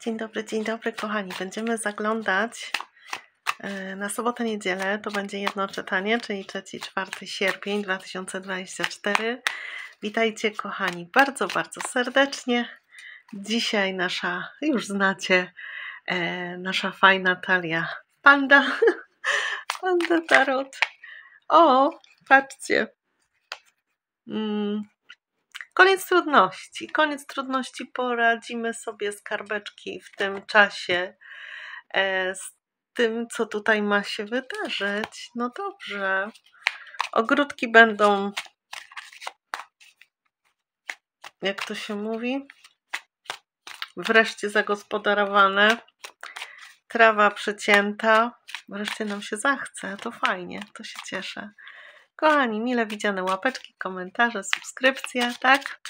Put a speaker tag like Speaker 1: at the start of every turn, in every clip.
Speaker 1: Dzień dobry, dzień dobry kochani. Będziemy zaglądać e, na sobotę, niedzielę. To będzie jedno czytanie, czyli 3-4 sierpień 2024. Witajcie kochani bardzo, bardzo serdecznie. Dzisiaj nasza, już znacie, e, nasza fajna talia Panda. Panda Tarot. O, patrzcie. Mm, Koniec trudności. Koniec trudności. Poradzimy sobie skarbeczki w tym czasie e, z tym, co tutaj ma się wydarzyć. No dobrze. Ogródki będą, jak to się mówi, wreszcie zagospodarowane. Trawa przycięta. Wreszcie nam się zachce. To fajnie. To się cieszę. Kochani, mile widziane łapeczki, komentarze, subskrypcje, tak?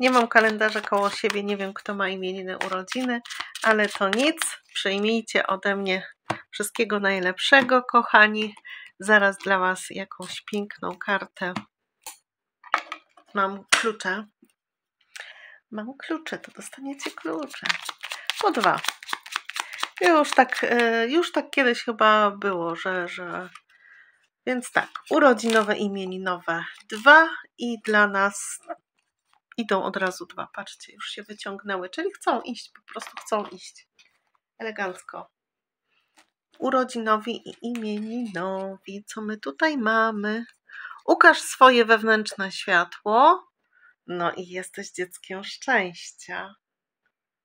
Speaker 1: Nie mam kalendarza koło siebie, nie wiem kto ma imieniny, urodziny, ale to nic. Przyjmijcie ode mnie wszystkiego najlepszego, kochani. Zaraz dla Was jakąś piękną kartę. Mam klucze. Mam klucze, to dostaniecie klucze. Po dwa. Już tak, y, już tak kiedyś chyba było, że, że więc tak, urodzinowe, imieninowe dwa i dla nas idą od razu dwa. Patrzcie, już się wyciągnęły, czyli chcą iść, po prostu chcą iść. Elegancko. Urodzinowi i imieninowi. Co my tutaj mamy? Ukaż swoje wewnętrzne światło. No i jesteś dzieckiem szczęścia.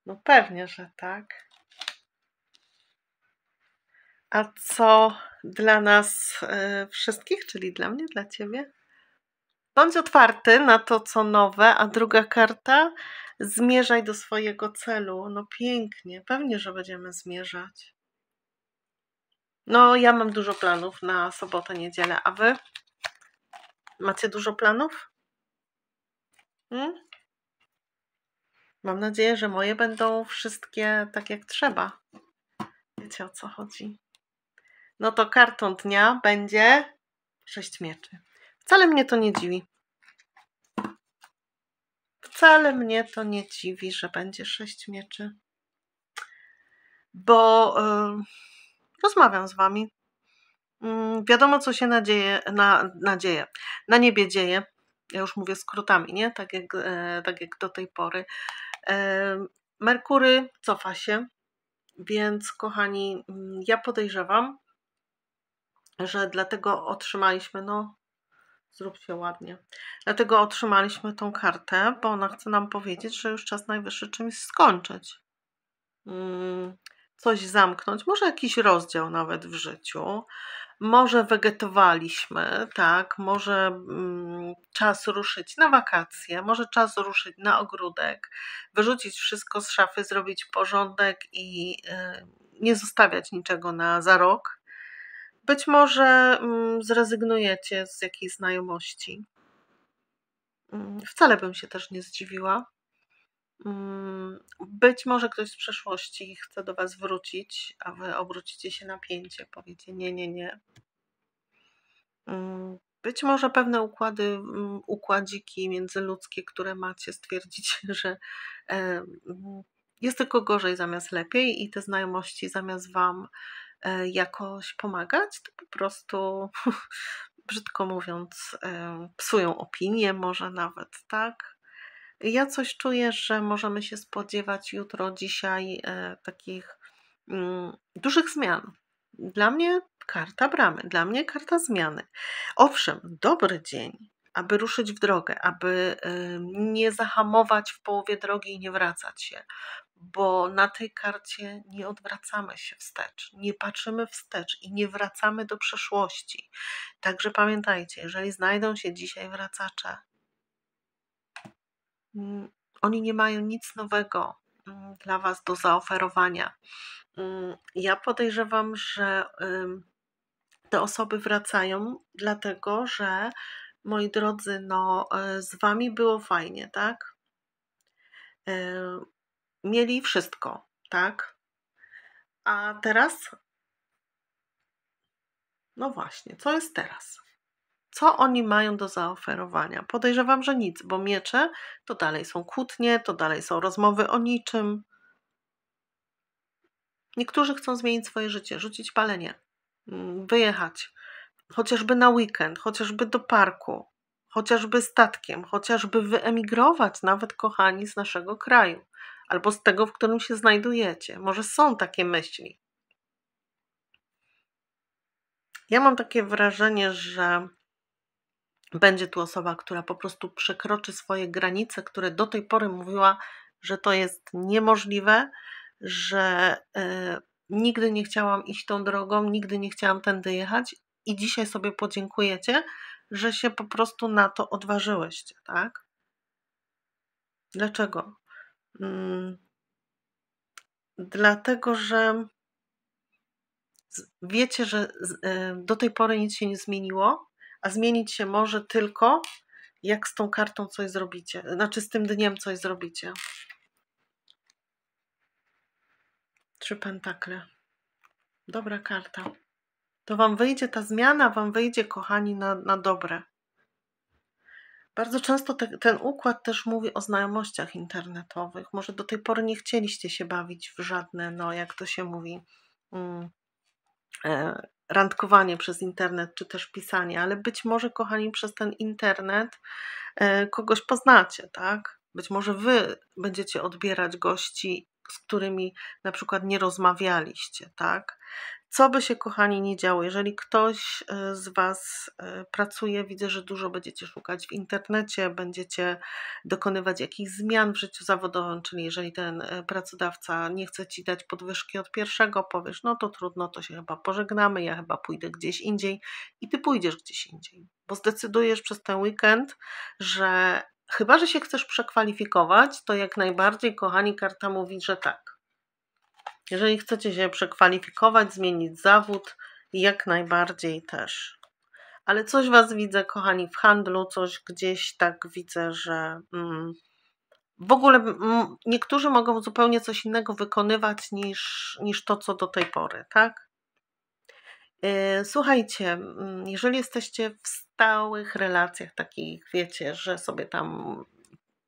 Speaker 1: No pewnie, że tak. A co dla nas e, wszystkich, czyli dla mnie, dla ciebie? Bądź otwarty na to, co nowe, a druga karta zmierzaj do swojego celu. No pięknie, pewnie, że będziemy zmierzać. No, ja mam dużo planów na sobotę, niedzielę, a wy? Macie dużo planów? Hmm? Mam nadzieję, że moje będą wszystkie tak jak trzeba. Wiecie o co chodzi no to kartą dnia będzie sześć mieczy. Wcale mnie to nie dziwi. Wcale mnie to nie dziwi, że będzie sześć mieczy, bo yy, rozmawiam z wami. Yy, wiadomo, co się nadzieje, na, nadzieje, na niebie dzieje. Ja już mówię skrótami, nie? Tak jak, e, tak jak do tej pory. E, Merkury cofa się, więc kochani, mm, ja podejrzewam, że dlatego otrzymaliśmy, no zróbcie ładnie, dlatego otrzymaliśmy tą kartę, bo ona chce nam powiedzieć, że już czas najwyższy czymś skończyć. Mm, coś zamknąć, może jakiś rozdział nawet w życiu. Może wegetowaliśmy, tak, może mm, czas ruszyć na wakacje, może czas ruszyć na ogródek, wyrzucić wszystko z szafy, zrobić porządek i y, nie zostawiać niczego na za rok. Być może mm, zrezygnujecie z jakiejś znajomości. Mm, wcale bym się też nie zdziwiła. Mm, być może ktoś z przeszłości chce do Was wrócić, a Wy obrócicie się napięcie, powiecie nie, nie, nie. Być może pewne układy, układziki międzyludzkie, które macie, stwierdzicie, że jest tylko gorzej zamiast lepiej i te znajomości zamiast Wam E, jakoś pomagać, to po prostu, brzydko mówiąc, e, psują opinię, może nawet tak. Ja coś czuję, że możemy się spodziewać jutro, dzisiaj e, takich mm, dużych zmian. Dla mnie karta bramy, dla mnie karta zmiany. Owszem, dobry dzień, aby ruszyć w drogę, aby nie zahamować w połowie drogi i nie wracać się bo na tej karcie nie odwracamy się wstecz, nie patrzymy wstecz i nie wracamy do przeszłości. Także pamiętajcie, jeżeli znajdą się dzisiaj wracacze, mm, oni nie mają nic nowego mm, dla Was do zaoferowania. Mm, ja podejrzewam, że te osoby wracają, dlatego że moi drodzy, no, y, z Wami było fajnie, tak? Y, mieli wszystko, tak? A teraz? No właśnie, co jest teraz? Co oni mają do zaoferowania? Podejrzewam, że nic, bo miecze to dalej są kłótnie, to dalej są rozmowy o niczym. Niektórzy chcą zmienić swoje życie, rzucić palenie, mm, wyjechać, chociażby na weekend, chociażby do parku, chociażby statkiem, chociażby wyemigrować, nawet kochani, z naszego kraju albo z tego, w którym się znajdujecie. Może są takie myśli. Ja mam takie wrażenie, że będzie tu osoba, która po prostu przekroczy swoje granice, które do tej pory mówiła, że to jest niemożliwe, że y, nigdy nie chciałam iść tą drogą, nigdy nie chciałam tędy jechać i dzisiaj sobie podziękujecie, że się po prostu na to odważyłeś. tak? Dlaczego? Mm. Dlatego, że wiecie, że e, do tej pory nic się nie zmieniło, a zmienić się może tylko, jak z tą kartą coś zrobicie, znaczy z tym dniem coś zrobicie. Trzy pentakle. Dobra karta. To Wam wyjdzie ta zmiana, Wam wyjdzie, kochani, na, na dobre. Bardzo często te, ten układ też mówi o znajomościach internetowych. Może do tej pory nie chcieliście się bawić w żadne, no jak to się mówi, mm, e, randkowanie przez internet czy też pisanie, ale być może, kochani, przez ten internet e, kogoś poznacie, tak? Być może wy będziecie odbierać gości, z którymi na przykład nie rozmawialiście, tak? Co by się, kochani, nie działo, jeżeli ktoś e, z Was e, pracuje, widzę, że dużo będziecie szukać w internecie, będziecie dokonywać jakichś zmian w życiu zawodowym, czyli jeżeli ten e, pracodawca nie chce Ci dać podwyżki od pierwszego, powiesz, no to trudno, to się chyba pożegnamy, ja chyba pójdę gdzieś indziej i Ty pójdziesz gdzieś indziej, bo zdecydujesz przez ten weekend, że chyba, że się chcesz przekwalifikować, to jak najbardziej, kochani, karta mówi, że tak jeżeli chcecie się przekwalifikować, zmienić zawód, jak najbardziej też. Ale coś Was widzę, kochani, w handlu, coś gdzieś tak widzę, że mm, w ogóle mm, niektórzy mogą zupełnie coś innego wykonywać niż, niż to, co do tej pory, tak? E, słuchajcie, mm, jeżeli jesteście w stałych relacjach takich, wiecie, że sobie tam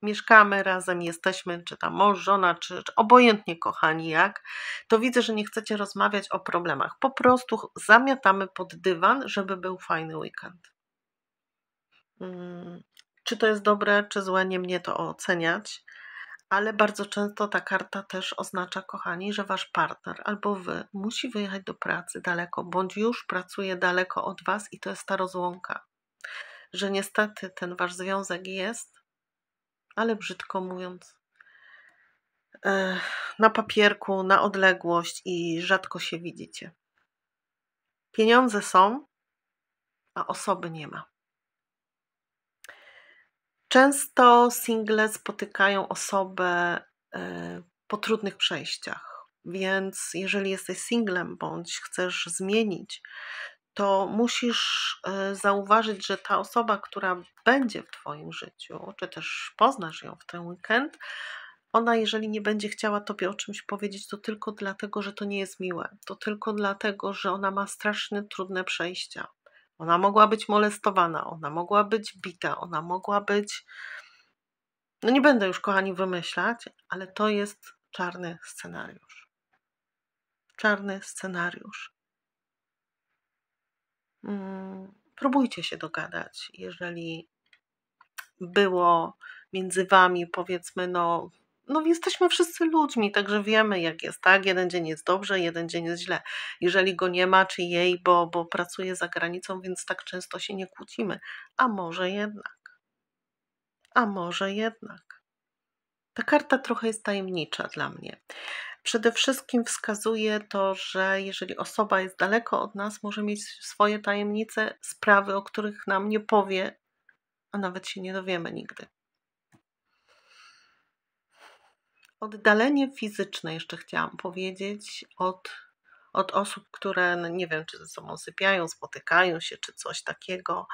Speaker 1: mieszkamy razem, jesteśmy, czy tam mąż, żona, czy, czy, obojętnie kochani jak, to widzę, że nie chcecie rozmawiać o problemach. Po prostu zamiatamy pod dywan, żeby był fajny weekend. Hmm. Czy to jest dobre, czy złe, nie mnie to oceniać, ale bardzo często ta karta też oznacza, kochani, że wasz partner albo wy musi wyjechać do pracy daleko, bądź już pracuje daleko od was i to jest ta rozłąka. Że niestety ten wasz związek jest ale brzydko mówiąc, na papierku, na odległość i rzadko się widzicie. Pieniądze są, a osoby nie ma. Często single spotykają osobę e, po trudnych przejściach, więc jeżeli jesteś singlem bądź chcesz zmienić to musisz e, zauważyć, że ta osoba, która będzie w Twoim życiu, czy też poznasz ją w ten weekend, ona, jeżeli nie będzie chciała Tobie o czymś powiedzieć, to tylko dlatego, że to nie jest miłe, to tylko dlatego, że ona ma straszne, trudne przejścia. Ona mogła być molestowana, ona mogła być bita, ona mogła być. No nie będę już, kochani, wymyślać, ale to jest czarny scenariusz. Czarny scenariusz próbujcie się dogadać, jeżeli było między wami, powiedzmy, no, no jesteśmy wszyscy ludźmi, także wiemy, jak jest, tak? Jeden dzień jest dobrze, jeden dzień jest źle. Jeżeli go nie ma, czy jej, bo, bo pracuje za granicą, więc tak często się nie kłócimy. A może jednak. A może jednak. Ta karta trochę jest tajemnicza dla mnie. Przede wszystkim wskazuje to, że jeżeli osoba jest daleko od nas, może mieć swoje tajemnice, sprawy, o których nam nie powie, a nawet się nie dowiemy nigdy. Oddalenie fizyczne jeszcze chciałam powiedzieć od, od osób, które no nie wiem, czy ze sobą sypiają, spotykają się, czy coś takiego,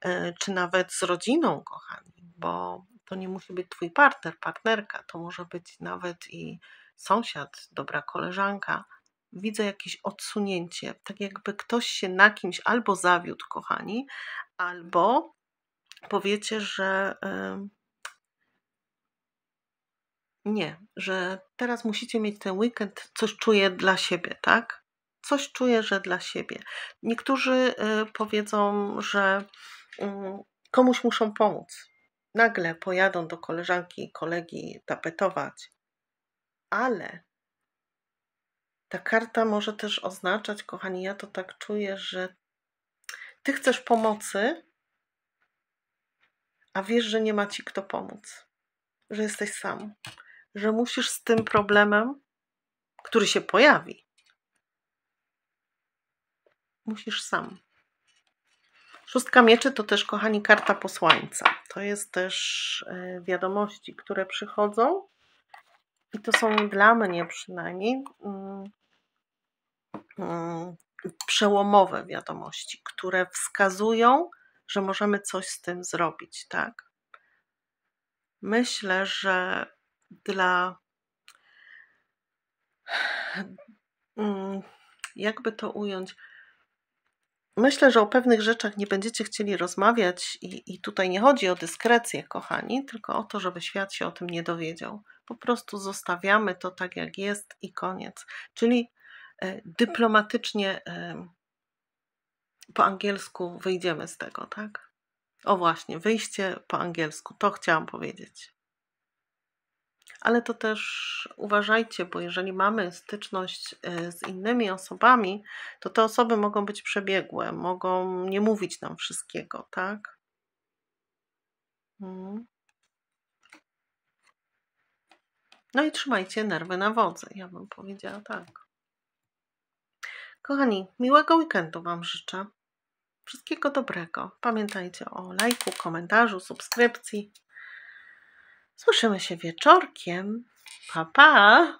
Speaker 1: e, czy nawet z rodziną, kochani, bo to nie musi być twój partner, partnerka, to może być nawet i sąsiad, dobra koleżanka, widzę jakieś odsunięcie, tak jakby ktoś się na kimś albo zawiódł, kochani, albo powiecie, że nie, że teraz musicie mieć ten weekend, coś czuję dla siebie, tak? Coś czuję, że dla siebie. Niektórzy e, powiedzą, że mm, komuś muszą pomóc. Nagle pojadą do koleżanki, kolegi tapetować, ale ta karta może też oznaczać, kochani, ja to tak czuję, że ty chcesz pomocy, a wiesz, że nie ma ci kto pomóc, że jesteś sam, że musisz z tym problemem, który się pojawi, musisz sam. Szóstka mieczy to też, kochani, karta posłańca. To jest też e, wiadomości, które przychodzą i to są dla mnie przynajmniej mm, mm, przełomowe wiadomości, które wskazują, że możemy coś z tym zrobić, tak? Myślę, że dla mm, jakby to ująć, Myślę, że o pewnych rzeczach nie będziecie chcieli rozmawiać, i, i tutaj nie chodzi o dyskrecję, kochani, tylko o to, żeby świat się o tym nie dowiedział. Po prostu zostawiamy to tak, jak jest i koniec. Czyli e, dyplomatycznie e, po angielsku wyjdziemy z tego, tak? O właśnie, wyjście po angielsku, to chciałam powiedzieć ale to też uważajcie, bo jeżeli mamy styczność e, z innymi osobami, to te osoby mogą być przebiegłe, mogą nie mówić nam wszystkiego, tak? Mhm. No i trzymajcie nerwy na wodzy, ja bym powiedziała tak. Kochani, miłego weekendu Wam życzę. Wszystkiego dobrego. Pamiętajcie o lajku, komentarzu, subskrypcji. Słyszymy się wieczorkiem. Pa, pa!